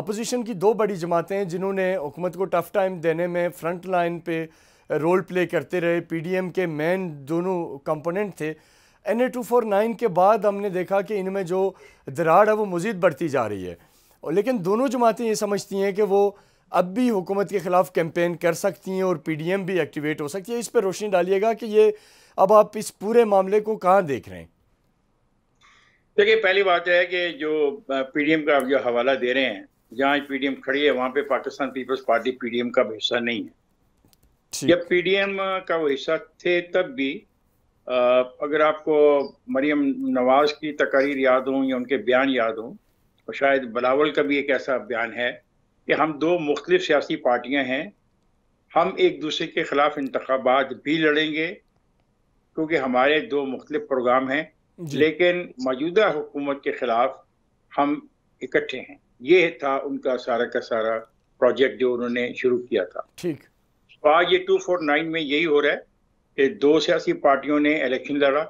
Opposition की दो बड़ी जमातें जिन्होंने हुकूमत को टफ़ टाइम देने में फ्रंट लाइन पे रोल प्ले करते रहे पीडीएम के मेन दोनों कंपोनेंट थे N A two four nine के बाद हमने देखा कि इनमें जो दराड़ है वो मज़ीद बढ़ती जा रही है और लेकिन दोनों जमातें ये समझती हैं कि वो अब भी हुकूमत के ख़िलाफ़ कैंपेन कर सकती हैं और पी डी एम भी एक्टिवेट हो सकती है इस पर रोशनी डालिएगा कि ये अब आप इस पूरे मामले को कहाँ देख रहे हैं देखिए पहली बात है कि जो पी डी एम का आप जो हवाला दे रहे हैं जहाँ पीडीएम खड़ी है वहां पे पाकिस्तान पीपल्स पार्टी पीडीएम का हिस्सा नहीं है जब पीडीएम का वो हिस्सा थे तब भी अगर आपको मरियम नवाज की तकारीर याद हों या उनके बयान याद हों और शायद बलावल का भी एक ऐसा बयान है कि हम दो मुख्तलिफ सियासी पार्टियां हैं हम एक दूसरे के खिलाफ इंतबात भी लड़ेंगे क्योंकि हमारे दो मुख्तलिफ प्रोग्राम हैं लेकिन मौजूदा हुकूमत के खिलाफ हम इकट्ठे हैं ये था उनका सारा का सारा प्रोजेक्ट जो उन्होंने शुरू किया था ठीक तो आज ये टू फोर नाइन में यही हो रहा है कि दो सियासी पार्टियों ने इलेक्शन लड़ा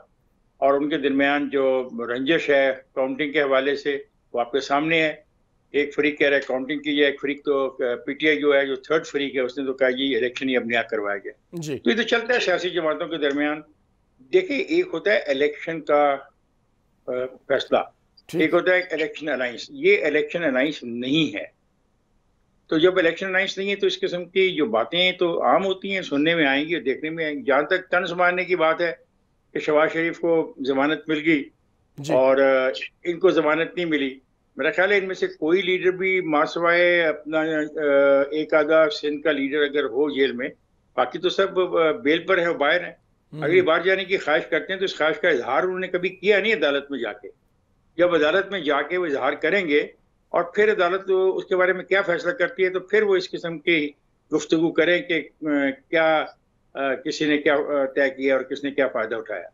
और उनके दरमियान जो रंजिश है काउंटिंग के हवाले से वो आपके सामने है एक फरीक कह रहा है काउंटिंग की है एक फरीक तो पीटीआई जो है जो थर्ड फरीक है उसने तो कहा जी इलेक्शन ही अब नया करवाया गया तो ये तो चलता है सियासी जमातों के दरमियान देखिए एक होता है इलेक्शन का फैसला एक होता है इलेक्शन अलायंस ये इलेक्शन अलायंस नहीं है तो जब इलेक्शन अलायंस नहीं है तो इस किस्म की जो बातें तो आम होती हैं सुनने में आएंगी और देखने में आएंगी जहां तक तंज मारने की बात है कि शबाज शरीफ को जमानत मिल गई और इनको जमानत नहीं मिली मेरा ख्याल है इनमें से कोई लीडर भी मासवाए अपना एक आधा सिंध का लीडर अगर हो जेल में बाकी तो सब बेल पर है बाहर है हम्म। अगर ये बाहर जाने की ख्वाहिश करते हैं तो इस ख्वाहिश का इजहार उन्होंने कभी किया नहीं अदालत में जाके जब अदालत में जाके वो इजहार करेंगे और फिर अदालत तो उसके बारे में क्या फैसला करती है तो फिर वो इस किस्म की गुफ्तु करें कि क्या किसी ने क्या तय किया और किसने क्या फ़ायदा उठाया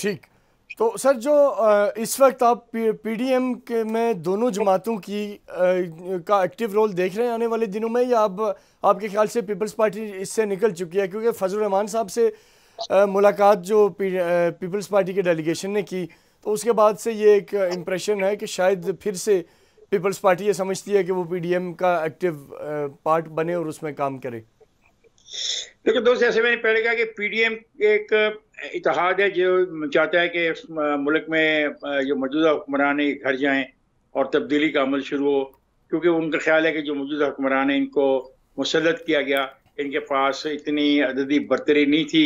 ठीक तो सर जो इस वक्त आप पीडीएम के में दोनों जमातों की का एक्टिव रोल देख रहे हैं आने वाले दिनों में या अब आपके ख्याल से पीपल्स पार्टी इससे निकल चुकी है क्योंकि फजल रहमान साहब से मुलाकात जो पीपल्स पार्टी के डेलीगेशन ने की तो उसके बाद से ये एक इम्प्रेशन है कि शायद फिर से पीपल्स पार्टी ये समझती है कि वो पीडीएम का एक्टिव पार्ट बने और उसमें काम करे देखो दोस्त ऐसे मैंने पहले कहा कि पीडीएम एक इतिहाद है जो चाहता है कि मुल्क में जो मौजूदा हुक्मरान है घर जाएं और तब्दीली का अमल शुरू हो क्योंकि उनका ख्याल है कि जो मौजूदा हुक्मरान है इनको मुसलत किया गया इनके पास इतनी अददी बरतरी नहीं थी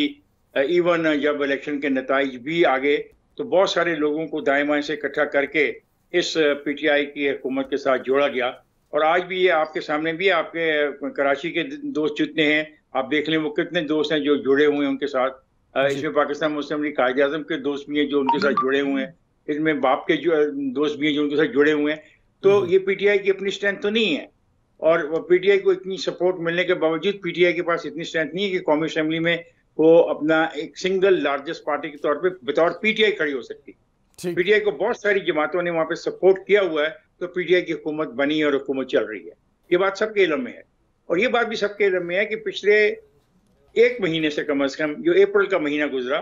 इवन जब इलेक्शन के नतज भी आगे तो बहुत सारे लोगों को दाएं बाएं से इकट्ठा करके इस पीटीआई की हुकूमत के साथ जोड़ा गया और आज भी ये आपके सामने भी आपके कराची के दोस्त जितने हैं आप देख लें वो कितने दोस्त हैं जो जुड़े हुए हैं उनके साथ इसमें पाकिस्तान मुस्लिम लीग कायद अजम के दोस्त भी हैं जो उनके साथ जुड़े हुए हैं इसमें बाप के जो दोस्त भी हैं जो उनके साथ जुड़े हुए हैं तो हम्म। ये पीटीआई की अपनी स्ट्रेंथ तो नहीं है और पीटीआई को इतनी सपोर्ट मिलने के बावजूद पीटीआई के पास इतनी स्ट्रेंथ नहीं है कि कौमी असेंबली में वो अपना एक सिंगल लार्जेस्ट पार्टी के तौर पे बतौर पीटीआई खड़ी हो सकती है पीटीआई को बहुत सारी जमातों ने वहां पे सपोर्ट किया हुआ है तो पीटीआई की हुकूमत बनी और हुकूमत चल रही है ये बात सबके इलम में है और ये बात भी सबके इलम में है कि पिछले एक महीने से कम अज कम जो अप्रैल का महीना गुजरा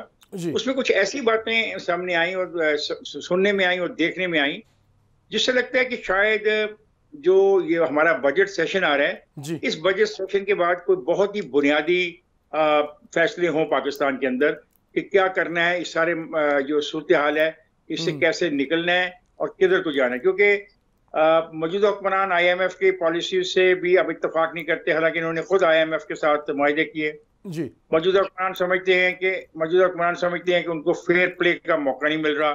उसमें कुछ ऐसी बातें सामने आई और सुनने में आई और देखने में आई जिससे लगता है कि शायद जो ये हमारा बजट सेशन आ रहा है इस बजट सेशन के बाद कोई बहुत ही बुनियादी फैसले हों पाकिस्तान के अंदर कि क्या करना है इस सारे जो सूरत हाल है इससे हम्म। कैसे निकलना है और किधर को जाना है क्योंकि मौजूदा हुक्मरान आई एम एफ की पॉलिसी से भी अब इतफाक नहीं करते हालांकि इन्होंने खुद आई एम एफ के साथ माहे किए मौजूदा हुक्मरान समझते हैं कि मौजूदा हुक्मरान समझते हैं कि उनको फेयर प्ले का मौका नहीं मिल रहा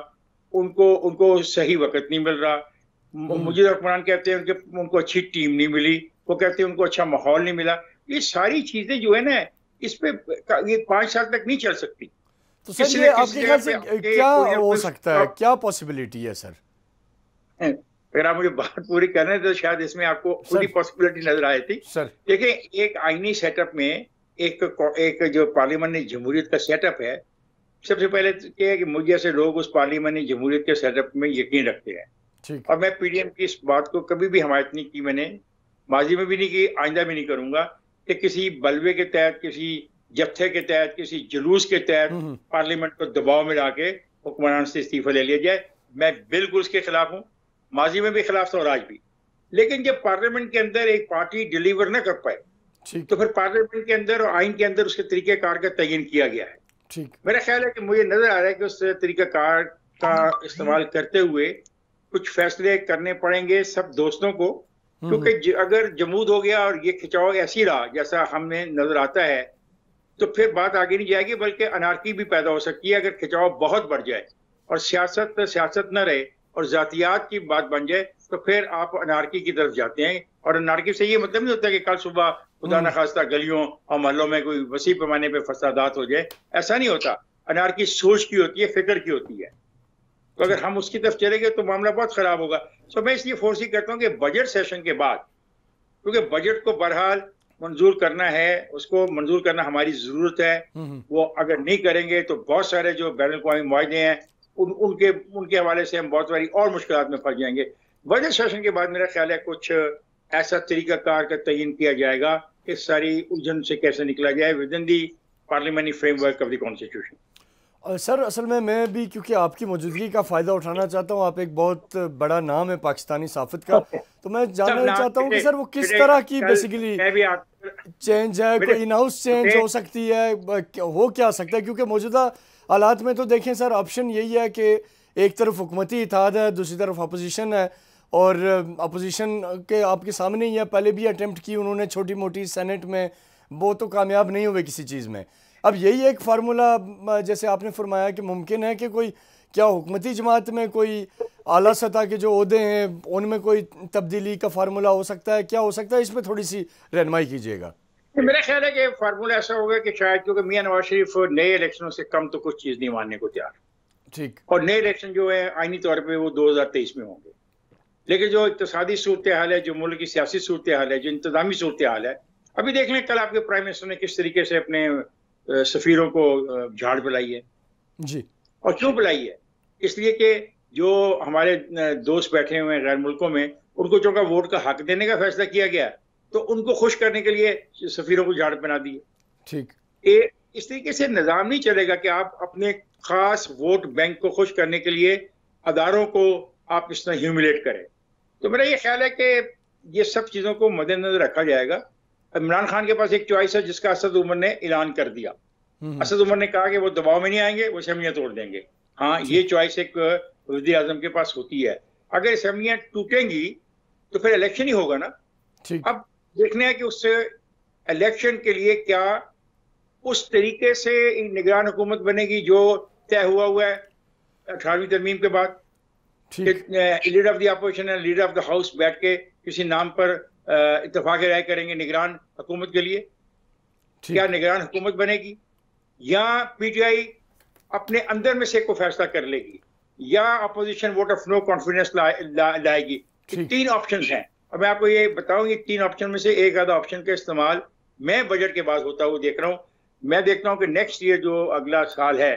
उनको उनको सही वक्त नहीं मिल रहा हम्म। मौजूदा हुक्मरान कहते हैं उनके उनको अच्छी टीम नहीं मिली वो कहते हैं उनको अच्छा माहौल नहीं मिला ये सारी चीजें जो है ना इस पे ये पांच साल तक नहीं चल सकती तो सर ये आपके ख्याल से क्या हो सकता है क्या पॉसिबिलिटी है सर अगर आप मुझे बात पूरी करें तो शायद इसमें आपको पूरी पॉसिबिलिटी नजर आई थी देखिए एक आईनी सेटअप में एक एक जो पार्लियामानी जमहूरियत का सेटअप है सबसे पहले तो ये है कि मुझे जैसे लोग उस पार्लियामानी जमहूरियत के सेटअप में यकीन रखते हैं और मैं पीडीएम की इस बात को कभी भी हमायत नहीं की मैंने माजी में भी नहीं की आइंदा भी नहीं करूंगा कि किसी बलवे के तहत किसी जत्थे के तहत किसी जुलूस के तहत हम्म, हम्म। पार्लियामेंट को दबाव में ला के हुक्मरान से इस्तीफा ले लिया जाए मैं बिल्कुल उसके खिलाफ हूँ माजी में भी खिलाफ था और आज भी लेकिन जब पार्लियामेंट के अंदर एक पार्टी डिलीवर ना कर पाए तो फिर पार्लियामेंट के अंदर और आइन के अंदर उसके तरीकेकार का तयन किया गया है मेरा ख्याल है कि मुझे नजर आ रहा है कि उस तरीकाकार का इस्तेमाल करते हुए कुछ फैसले करने पड़ेंगे सब दोस्तों को क्योंकि हम्म। अगर जमूद हो गया और ये खिंचाव ऐसी रहा जैसा हमें नजर आता है तो फिर बात आगे नहीं जाएगी बल्कि अनारकी भी पैदा हो सकती है अगर खिंचाव बहुत बढ़ जाए और सियासत सियासत न रहे और जातियात की बात बन जाए तो फिर आप अनारकी की तरफ जाते हैं और अनारकी से ये मतलब नहीं होता कि कल सुबह खुदा हम्म। न खास्ता गलियों और महलों में कोई वसी पैमाने पर फसादात हो जाए ऐसा नहीं होता अनारकी सोच की होती है फिक्र की होती है तो अगर हम उसकी तरफ चले गए तो मामला बहुत खराब होगा तो मैं इसलिए फोर्स ही करता हूँ कि बजट सेशन के बाद क्योंकि बजट को बहरहाल मंजूर करना है उसको मंजूर करना हमारी जरूरत है हम्म, हम्म। वो अगर नहीं करेंगे तो बहुत सारे जो बैन अवी मुआदे हैं उन उनके उनके हवाले से हम बहुत सारी और मुश्किल में फंस जाएंगे बजट सेशन के बाद मेरा ख्याल है कुछ ऐसा तरीकाकार का तयन किया जाएगा कि सारी उलझन से कैसे निकला जाए within the parliamentary framework of the constitution sir असल में मैं भी क्योंकि आपकी मौजूदगी का फ़ायदा उठाना चाहता हूँ आप एक बहुत बड़ा नाम है पाकिस्तानी साफित का तो मैं जानना चाहता हूँ कि सर वो किस तरह की बेसिकली चेंज है कोई इन चेंज हो सकती है हो क्या सकता है क्योंकि मौजूदा हालात में तो देखें सर ऑप्शन यही है कि एक तरफ हुकूमती इतिहाद है दूसरी तरफ अपोजिशन है और अपोजिशन के आपके सामने ही है पहले भी अटैम्प्ट की उन्होंने छोटी मोटी सेनेट में वो तो कामयाब नहीं हुए किसी चीज़ में अब यही एक फार्मूला जैसे आपने फरमाया कि मुमकिन है कि कोई क्या हुकूमती जमात में कोई आला सतह के जो अहदे हैं उनमें कोई तब्दीली का फार्मूला हो सकता है क्या हो सकता है इसमें थोड़ी सी रहनमाई कीजिएगा मेरा ख्याल है कि फार्मूला ऐसा होगा कि शायद क्योंकि मियाँ नवाज शरीफ नए इलेक्शनों से कम तो कुछ चीज़ नहीं मानने को तैयार ठीक और नए इलेक्शन जो है आइनी तौर पर वो दो हज़ार तेईस में होंगे लेकिन जो इकतदी सूरत हाल है जो मुल्क की सियासी सूरत हाल है जो इंतजामी सूरत हाल है अभी देख लें कल आपके प्राइम मिनिस्टर ने किस तरीके से अपने सफीरों को झाड़ पिलाई है जी और क्यों पिलाई है इसलिए कि जो हमारे दोस्त बैठे हुए हैं गैर मुल्कों में उनको चौका वोट का हक देने का फैसला किया गया तो उनको खुश करने के लिए सफीरों को झाड़ पहना दिए ठीक इस तरीके से निज़ाम नहीं चलेगा कि आप अपने खास वोट बैंक को खुश करने के लिए अदारों को आप इस तरह ह्यूमिलेट करें तो मेरा ये ख्याल है कि ये सब चीज़ों को मद्देनजर रखा जाएगा इमरान खान के पास एक चॉइस है जिसका असद उमर ने ऐलान कर दिया हम्म। असद उमर ने कहा कि वो दबाव में नहीं आएंगे वो शमियाँ तोड़ देंगे हाँ ये चॉइस एक वजी अजम के पास होती है अगर शमियाँ टूटेंगी तो फिर इलेक्शन ही होगा ना अब देखने हैं कि उस इलेक्शन के लिए क्या उस तरीके से निगरान हुकूमत बनेगी जो तय हुआ हुआ है अठारहवीं तरमीम के बाद leader of the opposition leader of the house बैठ के किसी नाम पर इतफाक राय करेंगे निगरान हुकूमत के लिए क्या निगरान हुकूमत बनेगी या पीटीआई अपने अंदर में से को फैसला कर लेगी या opposition vote of no confidence लाएगी तीन ऑप्शन हैं और मैं आपको ये बताऊं ये तीन ऑप्शन में से एक आधा ऑप्शन का इस्तेमाल मैं बजट के बाद होता हुआ देख रहा हूँ मैं देखता हूँ कि नेक्स्ट ईयर जो अगला साल है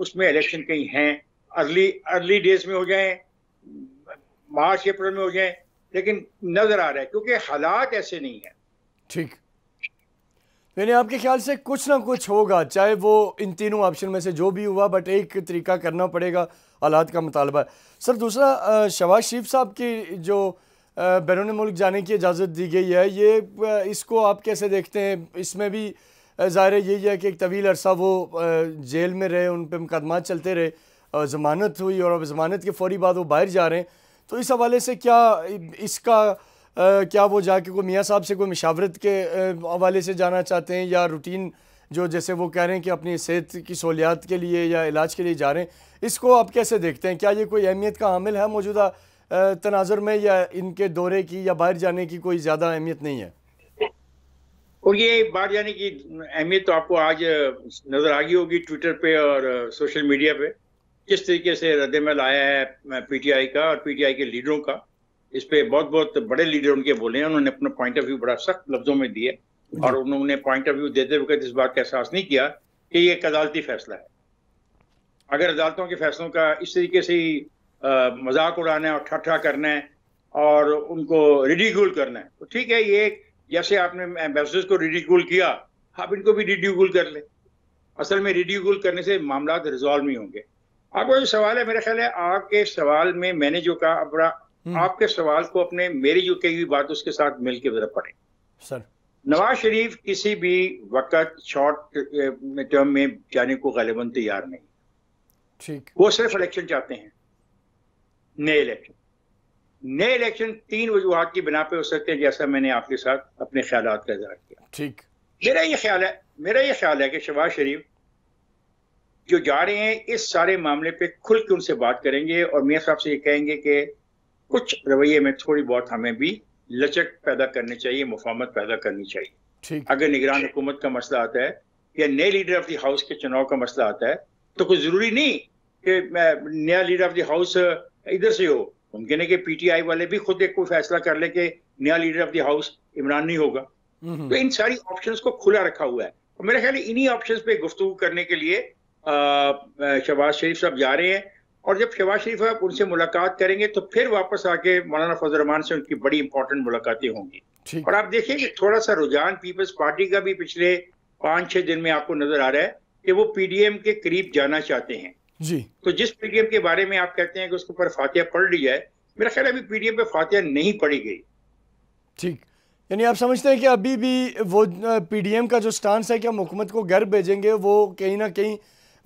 उसमें इलेक्शन कहीं हैं अर्ली अर्ली डेज में हो जाए मार्च अप्रैल में हो जाए लेकिन नजर आ रहा है क्योंकि हालात ऐसे नहीं है ठीक यानी आपके ख्याल से कुछ ना कुछ होगा चाहे वो इन तीनों ऑप्शन में से जो भी हुआ बट एक तरीका करना पड़ेगा हालात का मुतालबा सर दूसरा शवाज शरीफ साहब की जो बैरून मुल्क जाने की इजाज़त दी गई है ये इसको आप कैसे देखते हैं इसमें भी ज़ाहिर यही है कि एक तवील अरसा वो जेल में रहे उन पर मुकदमा चलते रहे ज़मानत हुई और अब ज़मानत के फौरी बाद वो बाहर जा रहे हैं तो इस हवाले से क्या इसका आ, क्या वो जाके कोई मियाँ साहब से कोई मशावरत के हवाले से जाना चाहते हैं या रूटीन जो जैसे वो कह रहे हैं कि अपनी सेहत की सहूलियात के लिए या इलाज के लिए जा रहे हैं इसको आप कैसे देखते हैं क्या ये कोई अहमियत का हामिल है मौजूदा तनाजर में या इनके दौरे की या बाहर जाने की कोई ज़्यादा अहमियत नहीं है और ये बाहर जाने की अहमियत तो आपको आज नज़र आ गई होगी ट्विटर पे और सोशल मीडिया पे जिस तरीके से रद्द में लाया है पीटीआई का और पीटीआई के लीडरों का इस पे बहुत बहुत बड़े लीडर उनके बोले हैं उन्होंने अपना पॉइंट ऑफ व्यू बड़ा सख्त लफ्जों में दिए और उन्होंने पॉइंट ऑफ व्यू देते वक्त इस बात का एहसास नहीं किया कि ये एक अदालती फैसला है अगर अदालतों के फैसलों का इस तरीके से ही मजाक उड़ाना है और ठट्ठा करना है और उनको रिडिक्यूल करना है तो ठीक है ये जैसे आपने एम्बेसडर्स को रिडिक्यूल किया आप इनको भी रिड्यूगुल कर ले असल में रिड्यूगुल करने से मामला रिजॉल्व तो नहीं होंगे आपका जो सवाल है मेरा ख्याल है आपके सवाल में मैंने जो कहा अपना हम्म। आपके सवाल को अपने मेरी जो कही हुई बात उसके साथ मिलकर जरा पड़े सर नवाज शरीफ किसी भी वक्त शॉर्ट टर्म में जाने को गलेबन तैयार नहीं ठीक वो सिर्फ इलेक्शन चाहते हैं नए इलेक्शन नए इलेक्शन तीन वजूहत की बिना पे हो सकते हैं जैसा मैंने आपके साथ अपने ख्याल का इजहार किया ठीक मेरा ये ख्याल है मेरा ये ख्याल है कि शहबाज शरीफ जो जा रहे हैं इस सारे मामले पे खुल के उनसे बात करेंगे और मियाँ साहब से ये कहेंगे कि कुछ रवैये में थोड़ी बहुत हमें भी लचक पैदा करनी चाहिए मुफामत पैदा करनी चाहिए अगर निगरान हुकूमत का मसला आता है या नए लीडर ऑफ द हाउस के चुनाव का मसला आता है तो कुछ जरूरी नहीं कि नया लीडर ऑफ द हाउस इधर से हो मुमकिन है कि पीटीआई वाले भी खुद एक कोई फैसला कर ले कि नया leader of the house Imran नहीं होगा हम्म, हम्म। तो इन सारी ऑप्शन को खुला रखा हुआ है और मेरा ख्याल इन्हीं ऑप्शन पे गुफ्तु करने के लिए शहबाज शरीफ साहब जा रहे हैं और जब शहबाज शरीफ साहब उनसे मुलाकात करेंगे तो फिर वापस आके मौलाना फजल रहमान से उनकी बड़ी इंपॉर्टेंट मुलाकातें होंगी और आप देखिए कि थोड़ा सा रुझान पीपल्स पार्टी का भी पिछले पांच छह दिन में आपको नजर आ रहा है कि वो पीडीएम के करीब जाना चाहते हैं जी तो जिस पीडीएम के बारे में आप कहते हैं कि उसके ऊपर फातिया पढ़ ली जाए मेरा ख्याल अभी पीडीएम पे फातिया नहीं पढ़ी गई ठीक यानी आप समझते हैं कि अभी भी वो पीडीएम का जो स्टांस है कि हम हुकूमत को घर भेजेंगे वो कहीं ना कहीं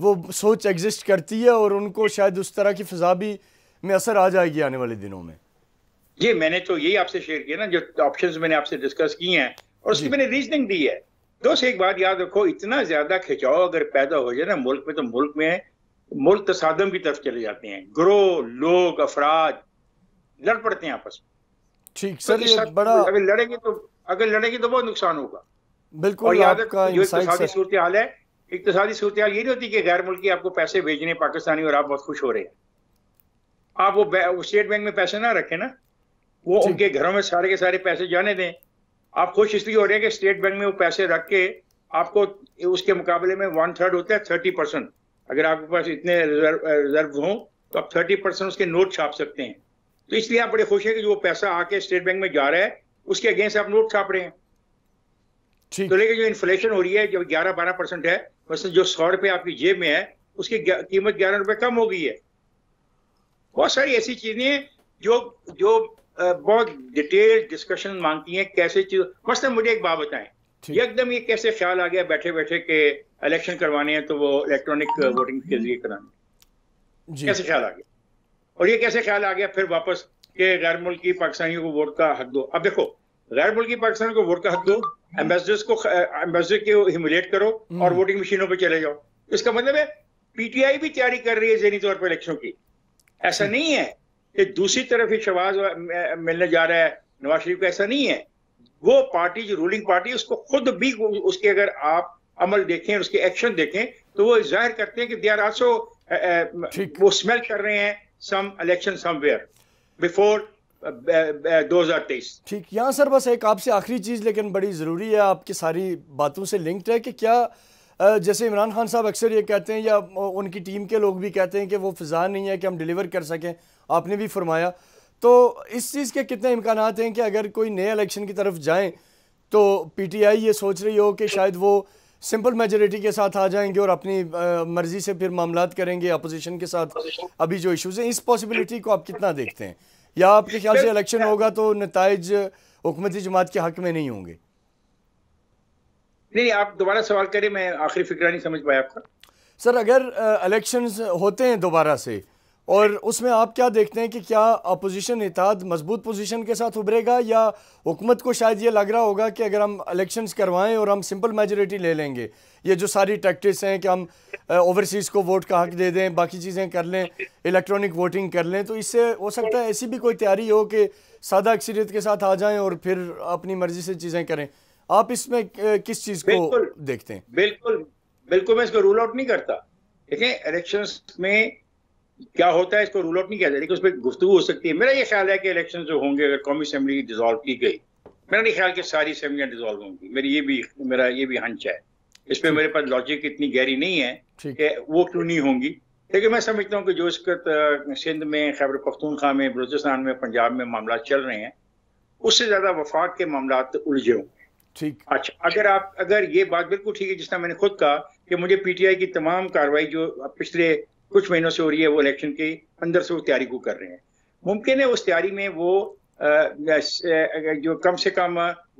वो सोच एग्जिस्ट करती है और उनको शायद उस तरह की फिजा भी में असर आ जाएगी आने वाले दिनों में ये मैंने तो यही आपसे शेयर किया ना जो ऑप्शंस मैंने आपसे डिस्कस किए हैं और उसकी मैंने रीजनिंग दी है दोस्त एक बात याद रखो इतना ज्यादा खिंचाव अगर पैदा हो जाए ना मुल्क में तो मुल्क में मुल्क तसादम की तरफ चले जाते हैं ग्रोह लोग अफराज लड़ पड़ते हैं आपस में ठीक सर तो ये बड़ा अगर लड़ेंगे तो अगर लड़ेंगे तो बहुत नुकसान होगा बिल्कुल और याद रखो जो सूरत हाल है इकतसादी सूरत ये नहीं होती कि गैर मुल्की आपको पैसे भेजने पाकिस्तानी और आप बहुत खुश हो रहे हैं आप वो स्टेट बैंक में पैसे ना रखें ना वो उनके घरों में सारे के सारे पैसे जाने दें आप खुश इसलिए हो रहे हैं कि स्टेट बैंक में वो पैसे रख के आपको उसके मुकाबले में वन थर्ड होता है थर्टी परसेंट अगर आपके पास इतने रिजर्व हों तो आप थर्टी परसेंट उसके नोट छाप सकते हैं तो इसलिए आप बड़े खुश हैं कि जो पैसा आके स्टेट बैंक में जा रहा है उसके अगेंस्ट आप नोट छाप रहे हैं तो लेकिन जो इन्फ्लेशन हो रही है जो ग्यारह बारह परसेंट है मसलन जो सौ रुपये आपकी जेब में है उसकी कीमत ग्यारह रुपये कम हो गई है बहुत सारी ऐसी चीजें जो जो बहुत डिटेल डिस्कशन मांगती हैं कैसे चीज मसलन मुझे एक बात बताएं एकदम ये कैसे ख्याल आ गया बैठे बैठे के इलेक्शन करवाने हैं तो वो इलेक्ट्रॉनिक वोटिंग के जरिए कराने कैसे ख्याल आ गया और ये कैसे ख्याल आ गया फिर वापस के गैर मुल्की पाकिस्तानियों को वोट का हक दो अब देखो गैर मुल्की पाकिस्तानियों को वोट का हक दो एम्बेसडर्स को एम्बेसडर के हिमुलेट करो और वोटिंग मशीनों पर चले जाओ इसका मतलब है पीटीआई भी तैयारी कर रही है जहनी तौर पर इलेक्शनों की ऐसा नहीं है कि दूसरी तरफ ही शबाज uh, uh, मिलने जा रहा है नवाज शरीफ को ऐसा नहीं है वो पार्टी जो रूलिंग पार्टी उसको खुद भी उसके अगर आप अमल देखें उसके एक्शन देखें तो वो जाहिर करते हैं कि दे आर आल्सो वो स्मेल कर रहे हैं सम इलेक्शन समवेयर बिफोर 2023 ठीक यहाँ सर बस एक आपसे आखिरी चीज़ लेकिन बड़ी ज़रूरी है आपकी सारी बातों से लिंक्ड है कि क्या जैसे इमरान खान साहब अक्सर ये कहते हैं या उनकी टीम के लोग भी कहते हैं कि वो फिजा नहीं है कि हम डिलीवर कर सकें आपने भी फरमाया तो इस चीज़ के कितने इम्कान हैं कि अगर कोई नए इलेक्शन की तरफ जाएँ तो आई ये सोच रही हो कि शायद वो सिंपल मेजोरिटी के साथ आ जाएंगे और अपनी मर्जी से फिर मामला करेंगे अपोजिशन के साथ अभी जो इश्यूज हैं इस पॉसिबिलिटी को आप कितना देखते हैं या आपके ख्याल से इलेक्शन होगा तो नतज हुकूमती जमात के हक में नहीं होंगे नहीं आप दोबारा सवाल करें मैं आखिरी फिक्र नहीं समझ पाया आपका सर अगर इलेक्शंस होते हैं दोबारा से और उसमें आप क्या देखते हैं कि क्या अपोजिशन इतिहाद मजबूत पोजीशन के साथ उभरेगा या हुकूमत को शायद ये लग रहा होगा कि अगर हम इलेक्शंस करवाएं और हम सिंपल मेजोरिटी ले लेंगे ये जो सारी टैक्टिक्स हैं कि हम ओवरसीज़ को वोट का हक दे दें बाकी चीज़ें कर लें इलेक्ट्रॉनिक वोटिंग कर लें तो इससे हो सकता है ऐसी भी कोई तैयारी हो कि सादा अक्सरियत के साथ आ जाएँ और फिर अपनी मर्जी से चीज़ें करें आप इसमें किस चीज़ को देखते हैं बिल्कुल बिल्कुल मैं इसको रूल आउट नहीं करता देखिए इलेक्शंस में क्या होता है इसको रूल आउट नहीं किया लेकिन उस पर गुफ्तु हो सकती है मेरा ये ख्याल है कि इलेक्शन जो होंगे अगर कौमी असम्बली डिजोल्व की गई मेरा नहीं ख्याल कि सारी असम्बलियाँ डिजोल्व होंगी मेरी ये भी मेरा ये भी हंच है इस पर मेरे पास लॉजिक इतनी गहरी नहीं है कि वो क्यों नहीं होंगी लेकिन मैं समझता हूँ कि जो इस सिंध में खैबर पख्तूनखा में बलोचिस्तान में पंजाब में मामला चल रहे हैं उससे ज़्यादा वफाक के मामला तो उलझे होंगे ठीक अच्छा अगर आप अगर ये बात बिल्कुल ठीक है जिस तरह मैंने खुद कहा कि मुझे पीटीआई की तमाम कार्रवाई जो पिछले कुछ महीनों से हो रही है वो इलेक्शन के अंदर से वो तैयारी को कर रहे हैं मुमकिन है उस तैयारी में वो जो कम से कम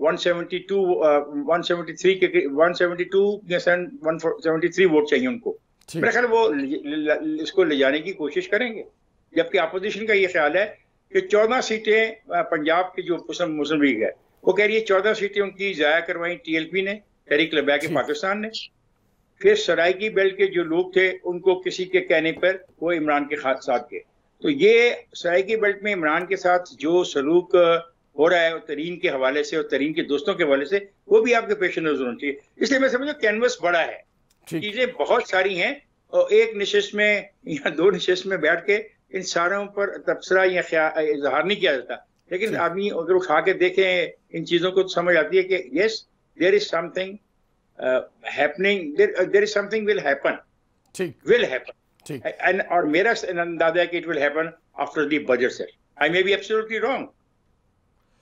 172 173 के 172 173 वोट चाहिए उनको मेरे ख्याल वो इसको ले जाने की कोशिश करेंगे जबकि अपोजिशन का ये ख्याल है कि 14 सीटें पंजाब की जो मुस्लिम लीग है वो कह रही है 14 सीटें उनकी जाया करवाई टीएलपी ने तहरीक लबैक पाकिस्तान ने फिर सरायकी बेल्ट के जो लोग थे उनको किसी के कहने पर वो इमरान के साथ गए तो ये सरायकी बेल्ट में इमरान के साथ जो सलूक हो रहा है तरीन के हवाले से और तरीन के दोस्तों के हवाले से वो भी आपके पेश नजर होनी चाहिए इसलिए मैं समझू कैनवस बड़ा है चीजें बहुत सारी हैं और एक निशस्त में या दो निशस्त में बैठ के इन सारों पर तबसरा या इजहार नहीं किया जाता लेकिन आदमी अगर उठा के देखें इन चीजों को तो समझ आती है कि yes there is something Uh, happening. There, uh, there is something will happen. ठीक. Will happen. ठीक. And or मेरा अंदाज़ है कि it will happen after the budget session. I may be absolutely wrong.